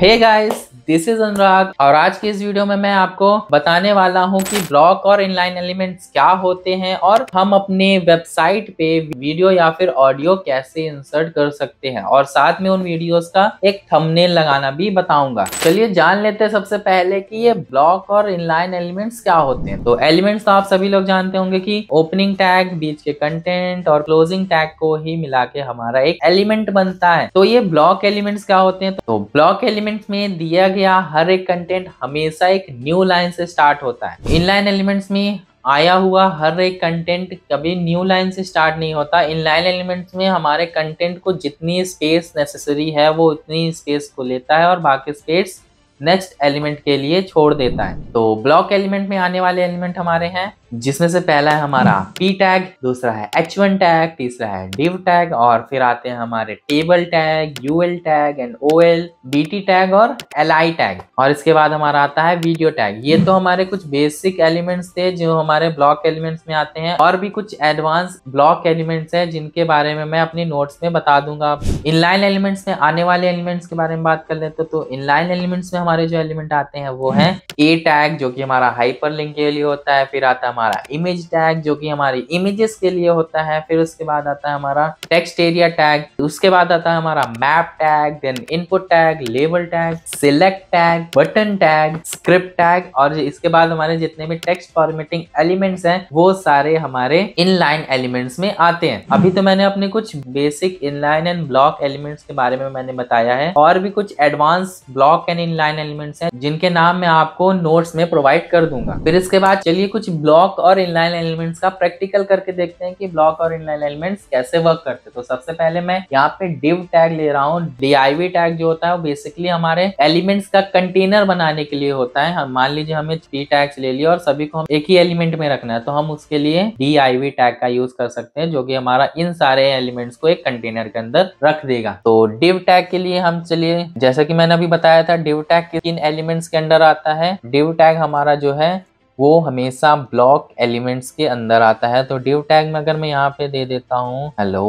Hey guys this is Anurag और आज के इस वीडियो में मैं आपको बताने वाला हूं कि ब्लॉक और इनलाइन एलिमेंट्स क्या होते हैं और हम अपने वेबसाइट पे वीडियो या फिर ऑडियो कैसे इंसर्ट कर सकते हैं और साथ में उन वीडियोस का एक थंबनेल लगाना भी बताऊंगा चलिए जान लेते हैं सबसे पहले कि ये ब्लॉक और इनलाइन एलिमेंट्स क्या होते हैं तो एलिमेंट्स तो आप सभी लोग जानते होंगे की ओपनिंग टैग बीच के कंटेंट और क्लोजिंग टैग को ही मिला के हमारा एक एलिमेंट बनता है तो ये ब्लॉक एलिमेंट्स क्या होते हैं तो ब्लॉक एलिमेंट एलिमेंट्स में दिया गया हर एक कंटेंट हमेशा एक न्यू लाइन से स्टार्ट होता है इनलाइन एलिमेंट्स में आया हुआ हर एक कंटेंट कभी न्यू लाइन से स्टार्ट नहीं होता इनलाइन एलिमेंट्स में हमारे कंटेंट को जितनी स्पेस नेसेसरी है वो उतनी स्पेस को लेता है और बाकी स्पेस नेक्स्ट एलिमेंट के लिए छोड़ देता है तो ब्लॉक एलिमेंट में आने वाले एलिमेंट हमारे हैं जिसमें से पहला है हमारा हम्म। p टैग दूसरा है h1 टैग तीसरा है div टैग और फिर आते हैं हमारे table tag ul tag and ol T tag और एल आई टैग और इसके बाद हमारा आता है वीडियो टैग ये तो हम्म। हमारे कुछ बेसिक एलिमेंट्स थे जो हमारे ब्लॉक एलिमेंट्स में आते हैं और भी कुछ एडवांस ब्लॉक एलिमेंट्स हैं जिनके बारे में मैं अपने नोट्स में बता दूंगा इनलाइन एलिमेंट्स में आने वाले एलिमेंट्स के बारे में बात कर लेते तो इनलाइन एलिमेंट्स में हमारे जो एलिमेंट आते हैं वो है ए टैग जो की हमारा हाइपर के लिए होता है फिर आता है हमारा इमेज टैग जो कि हमारी इमेजेस के लिए होता है फिर उसके बाद आता है हमारा टेक्स्ट एरिया टैग उसके बाद आता है हमारा map tag then input tag label tag select tag button tag script tag और इसके बाद हमारे जितने भी टेक्स्ट फॉर्मेटिंग एलिमेंट्स हैं वो सारे हमारे इनलाइन एलिमेंट्स में आते हैं अभी तो मैंने अपने कुछ basic inline and block elements के बारे में मैंने बताया है और भी कुछ advance block and inline elements हैं जिनके नाम मैं आपको नोट्स में प्रोवाइड कर दूंगा फिर इसके बाद चलिए कुछ ब्लॉक ब्लॉक और इनलाइन एलिमेंट्स का प्रैक्टिकल करके देखते हैं कि ब्लॉक और इनलाइन एलिमेंट्स कैसे वर्क करते हैं तो सबसे पहले मैं यहाँ पे डिव टैग ले रहा हूँ डीआईवी टैग जो होता है वो बेसिकली हमारे एलिमेंट्स का कंटेनर बनाने के लिए होता है हम मान लीजिए हमें थ्री टैग्स ले लिया और सभी को हम एक ही एलिमेंट में रखना है तो हम उसके लिए डीआईवी टैग का यूज कर सकते हैं जो की हमारा इन सारे एलिमेंट्स को एक कंटेनर के अंदर रख देगा तो डिव टैग के लिए हम चलिए जैसा की मैंने अभी बताया था डिव टैग किन एलिमेंट्स के अंदर आता है डिव टैग हमारा जो है वो हमेशा ब्लॉक एलिमेंट्स के अंदर आता है तो डिव टैग में अगर मैं यहाँ पे दे देता हूँ हेलो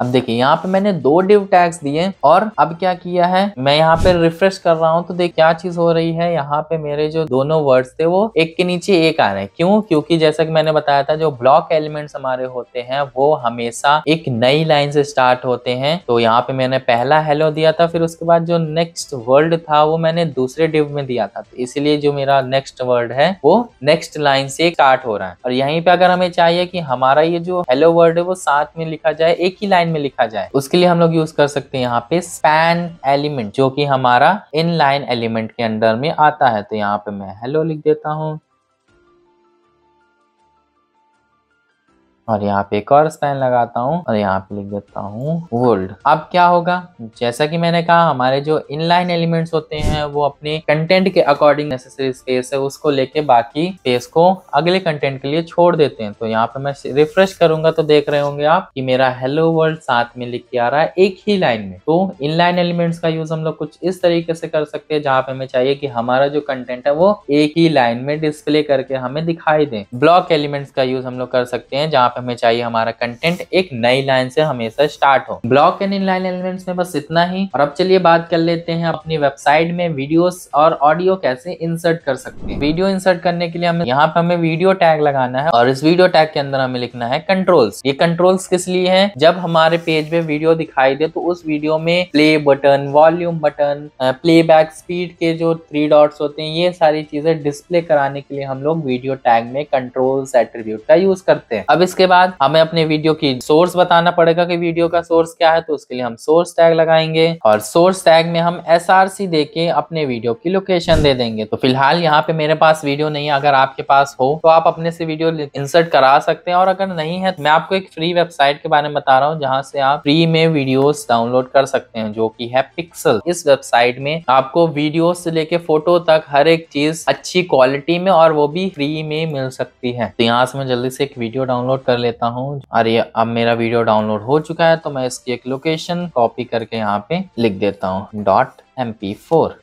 अब देखिए यहाँ पे मैंने दो डिव टैग्स दिए और अब क्या किया है मैं यहाँ पे रिफ्रेश कर रहा हूँ तो देख क्या चीज हो रही है यहाँ पे मेरे जो दोनों वर्ड्स थे वो एक के नीचे एक आ रहे हैं क्यों क्योंकि जैसा कि मैंने बताया था जो ब्लॉक एलिमेंट्स हमारे होते हैं वो हमेशा एक नई लाइन से स्टार्ट होते हैं तो यहाँ पे मैंने पहला हेलो दिया था फिर उसके बाद जो नेक्स्ट वर्ड था वो मैंने दूसरे डिव में दिया था तो इसलिए जो मेरा नेक्स्ट वर्ड है वो नेक्स्ट लाइन से स्टार्ट हो रहा है और यहीं पे अगर हमें चाहिए कि हमारा ये जो हेलो वर्ड है वो साथ में लिखा जाए एक ही लाइन लाइन में लिखा जाए उसके लिए हम लोग यूज कर सकते हैं यहाँ पे स्पैन एलिमेंट जो कि हमारा इन लाइन एलिमेंट के अंडर में आता है तो यहाँ पे मैं हेलो लिख देता हूँ और यहाँ पे एक और स्पैन लगाता हूँ और यहाँ पे लिख देता हूँ वोल्ड अब क्या होगा जैसा कि मैंने कहा हमारे जो इनलाइन एलिमेंट्स होते हैं वो अपने कंटेंट के अकॉर्डिंग नेसेसरी स्पेस है उसको लेके बाकी स्पेस को अगले कंटेंट के लिए छोड़ देते हैं तो यहाँ पे मैं रिफ्रेश करूंगा तो देख रहे होंगे आप की मेरा हेलो वर्ल्ड साथ में लिख के आ रहा है एक ही लाइन में तो इनलाइन एलिमेंट्स का यूज हम लोग कुछ इस तरीके से कर सकते हैं जहाँ पे हमें चाहिए कि हमारा जो कंटेंट है वो एक ही लाइन में डिस्प्ले करके हमें दिखाई दे ब्लॉक एलिमेंट्स का यूज हम लोग कर सकते हैं जहाँ हमें चाहिए हमारा कंटेंट एक नई लाइन से हमेशा स्टार्ट हो block and inline elements में बस इतना ही और अब चलिए बात कर लेते हैं अपनी वेबसाइट में वीडियोस और ऑडियो कैसे इंसर्ट कर सकते हैं वीडियो इंसर्ट करने के लिए हमें यहाँ पे हमें वीडियो टैग लगाना है और इस वीडियो टैग के अंदर हमें लिखना है कंट्रोल्स ये कंट्रोल्स किस लिए है जब हमारे पेज में वीडियो दिखाई दे तो उस वीडियो में play button volume button play speed के जो थ्री डॉट्स होते हैं ये सारी चीजें डिस्प्ले कराने के लिए हम लोग वीडियो टैग में कंट्रोल्स एट्रीब्यूट का यूज करते हैं अब इसके बाद हमें अपने वीडियो की सोर्स बताना पड़ेगा कि वीडियो का सोर्स क्या है तो उसके लिए हम सोर्स टैग लगाएंगे और सोर्स टैग में हम एस आर सी दे के अपने वीडियो की लोकेशन दे देंगे तो फिलहाल यहाँ पे मेरे पास वीडियो नहीं है अगर आपके पास हो तो आप अपने से वीडियो इंसर्ट करा सकते हैं और अगर नहीं है तो मैं आपको एक फ्री वेबसाइट के बारे में बता रहा हूँ जहाँ से आप फ्री में वीडियो डाउनलोड कर सकते हैं जो कि है पिक्सल इस वेबसाइट में आपको वीडियो से लेके फोटो तक हर एक चीज अच्छी क्वालिटी में और वो भी फ्री में मिल सकती है तो यहाँ से मैं जल्दी से एक वीडियो डाउनलोड कर कर लेता हूँ अरे अब मेरा वीडियो डाउनलोड हो चुका है तो मैं इसकी एक लोकेशन कॉपी करके यहाँ पे लिख देता हूँ डॉट एम पी फोर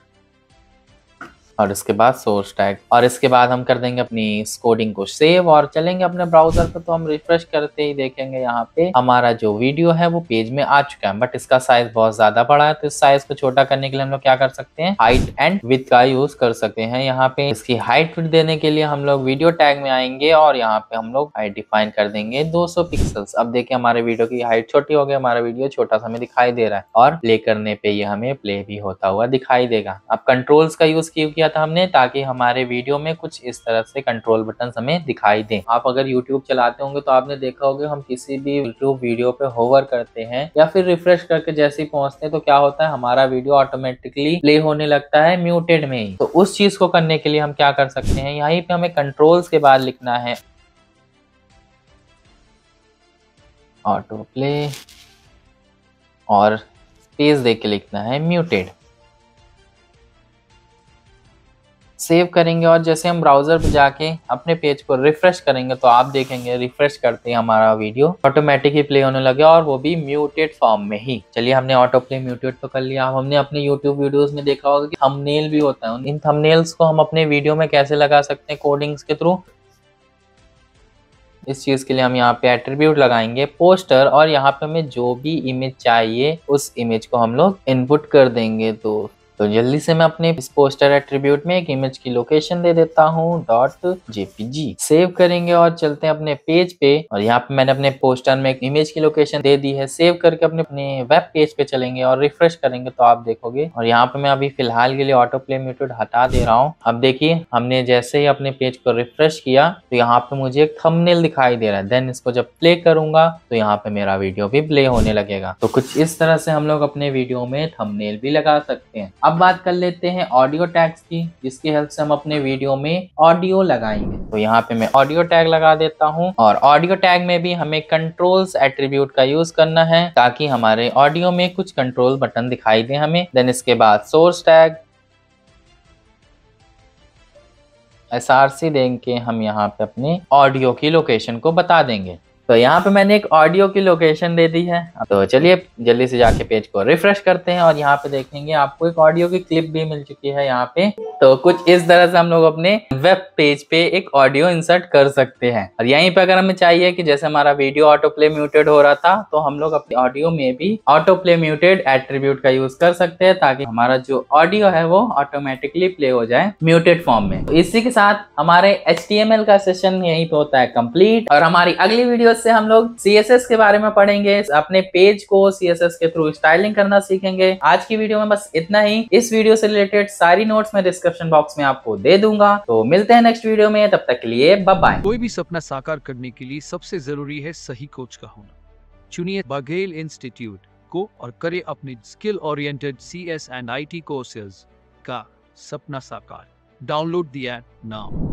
और इसके बाद सोर्स टैग और इसके बाद हम कर देंगे अपनी कोडिंग को सेव और चलेंगे अपने ब्राउजर पर तो हम रिफ्रेश करते ही देखेंगे यहाँ पे हमारा जो वीडियो है वो पेज में आ चुका है बट इसका साइज बहुत ज्यादा बड़ा है तो इस साइज को छोटा करने के लिए हम लोग क्या कर सकते हैं हाइट एंड विथ का यूज कर सकते हैं यहाँ पे इसकी हाइट देने के लिए हम लोग वीडियो टैग में आएंगे और यहाँ पे हम लोग हाइट डिफाइन कर देंगे दो पिक्सल्स अब देखिए हमारे वीडियो की हाइट छोटी हो गई हमारा वीडियो छोटा सा हमें दिखाई दे रहा है और प्ले करने पे ये हमें प्ले भी होता हुआ दिखाई देगा अब कंट्रोल्स का यूज क्योंकि किया था हमने ताकि हमारे वीडियो में कुछ इस तरह से कंट्रोल बटन हमें दिखाई दें आप अगर यूट्यूब चलाते होंगे तो आपने देखा होगा हम किसी भी यूट्यूब वीडियो पे होवर करते हैं या फिर रिफ्रेश करके जैसे ही पहुंचते हैं तो क्या होता है हमारा वीडियो ऑटोमेटिकली प्ले होने लगता है म्यूटेड में ही तो उस चीज को करने के लिए हम क्या कर सकते हैं यहाँ पे हमें कंट्रोल्स के बाद लिखना है ऑटो प्ले और स्पेस देख के लिखना है म्यूटेड सेव करेंगे और जैसे हम ब्राउज़र पर जाके अपने पेज को रिफ़्रेश करेंगे तो आप देखेंगे रिफ़्रेश करते ही हमारा वीडियो ऑटोमेटिक ही प्ले होने लगे और वो भी म्यूटेड फॉर्म में ही चलिए हमने ऑटो प्ले म्यूटेड तो कर लिया हमने अपने यूट्यूब वीडियोज़ में देखा होगा कि थंबनेल भी होता है इन थंबनेल्स को हम अपने वीडियो में कैसे लगा सकते हैं कोडिंग्स के थ्रू इस चीज़ के लिए हम यहाँ पे एट्रीब्यूट लगाएंगे पोस्टर और यहाँ पे हमें जो भी इमेज चाहिए उस इमेज को हम लोग इनपुट कर देंगे तो तो जल्दी से मैं अपने इस पोस्टर एट्रीब्यूट में एक इमेज की लोकेशन दे देता हूँ डॉट जेपीजी सेव करेंगे और चलते हैं अपने पेज पे और यहाँ पे मैंने अपने पोस्टर में एक इमेज की लोकेशन दे दी है सेव करके अपने अपने वेब पेज पे चलेंगे और रिफ्रेश करेंगे तो आप देखोगे और यहाँ पे मैं अभी फिलहाल के लिए ऑटो प्ले म्यूटेड हटा दे रहा हूँ अब देखिए हमने जैसे ही अपने पेज को रिफ्रेश किया तो यहाँ पे मुझे एक थमनेल दिखाई दे रहा है देन इसको जब प्ले करूंगा तो यहाँ पे मेरा वीडियो भी प्ले होने लगेगा तो कुछ इस तरह से हम लोग अपने वीडियो में थमनेल भी लगा सकते हैं अब अब बात कर लेते हैं ऑडियो टैग्स की जिसके हेल्प से हम अपने वीडियो में ऑडियो लगाएंगे तो यहाँ पे मैं ऑडियो टैग लगा देता हूँ और ऑडियो टैग में भी हमें कंट्रोल्स एट्रीब्यूट का यूज करना है ताकि हमारे ऑडियो में कुछ कंट्रोल बटन दिखाई दे हमें देन इसके बाद source tag S R C देंगे हम यहाँ पे अपने ऑडियो की लोकेशन को बता देंगे तो यहाँ पे मैंने एक ऑडियो की लोकेशन दे दी है तो चलिए जल्दी से जाके पेज को रिफ्रेश करते हैं और यहाँ पे देखेंगे आपको एक ऑडियो की क्लिप भी मिल चुकी है यहाँ पे तो कुछ इस तरह से हम लोग अपने वेब पेज पे एक ऑडियो इंसर्ट कर सकते हैं और यहीं पे अगर हमें चाहिए कि जैसे हमारा वीडियो ऑटो प्ले म्यूटेड हो रहा था तो हम लोग अपने ऑडियो में भी ऑटो प्ले म्यूटेड एट्रीब्यूट का यूज कर सकते हैं ताकि हमारा जो ऑडियो है वो ऑटोमेटिकली प्ले हो जाए म्यूटेड फॉर्म में तो इसी के साथ हमारे एच का सेशन यहीं पे होता है कम्प्लीट और हमारी अगली वीडियो सीएसएस से हम लोग सीएसएस के बारे में पढ़ेंगे अपने पेज को सीएसएस के थ्रू स्टाइलिंग करना सीखेंगे आज की वीडियो में बस इतना ही इस वीडियो से रिलेटेड सारी नोट्स मैं डिस्क्रिप्शन बॉक्स में आपको दे दूंगा तो मिलते हैं नेक्स्ट वीडियो में तब तक के लिए बाय कोई भी सपना साकार करने के लिए सबसे जरूरी है सही कोच का होना चुनिए बघेल इंस्टीट्यूट को और करे अपने skill oriented C S and I T courses का सपना साकार डाउनलोड दिया नाउ